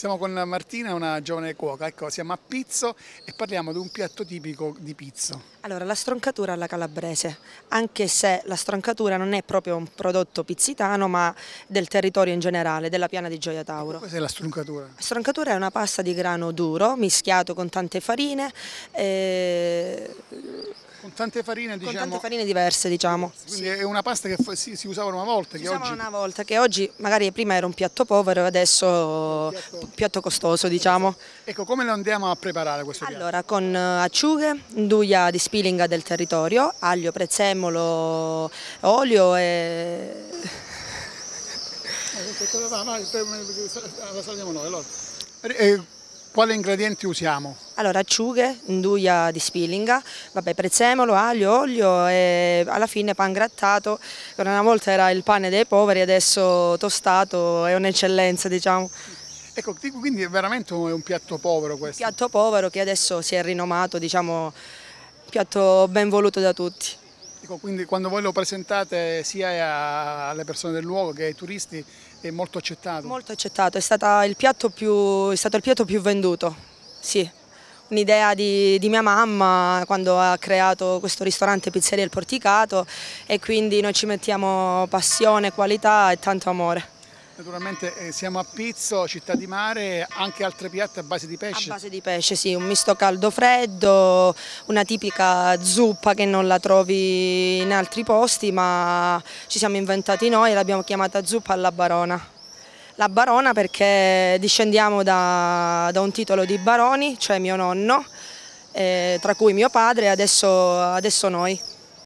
Siamo con Martina, una giovane cuoca, ecco, siamo a Pizzo e parliamo di un piatto tipico di Pizzo. Allora, la stroncatura alla calabrese, anche se la stroncatura non è proprio un prodotto pizzitano, ma del territorio in generale, della piana di Gioia Tauro. Cos'è la stroncatura? La stroncatura è una pasta di grano duro, mischiato con tante farine, eh, con tante farine, diciamo. Con tante farine diverse, diciamo. Quindi sì. è una pasta che si, si usava una volta. Si usava oggi... una volta, che oggi magari prima era un piatto povero adesso un piatto... piatto... costoso, diciamo. Ecco, come lo andiamo a preparare questo piatto? Allora, con acciughe, nduja di spilinga del territorio, aglio, prezzemolo, olio e... La salviamo noi, allora. Quali ingredienti usiamo? Allora acciughe, nduja di spillinga, vabbè, prezzemolo, aglio, olio e alla fine pan grattato. Una volta era il pane dei poveri, adesso tostato, è un'eccellenza diciamo. Ecco, quindi è veramente un piatto povero questo? Un piatto povero che adesso si è rinomato, diciamo, piatto ben voluto da tutti turistico, quindi quando voi lo presentate sia alle persone del luogo che ai turisti è molto accettato? Molto accettato, è, stato il piatto più, il piatto più venduto, sì. Un'idea di, di, mia mamma quando ha creato questo ristorante Pizzeria Il Porticato e quindi noi ci mettiamo passione, qualità e tanto amore. Naturalmente eh, siamo a Pizzo, città di mare, anche altre piatte a base di pesce? A base di pesce, sì, un misto caldo-freddo, una tipica zuppa che non la trovi in altri posti, ma ci siamo inventati noi e l'abbiamo chiamata zuppa alla barona. La barona perché discendiamo da, da un titolo di baroni, cioè mio nonno, eh, tra cui mio padre e adesso, adesso noi.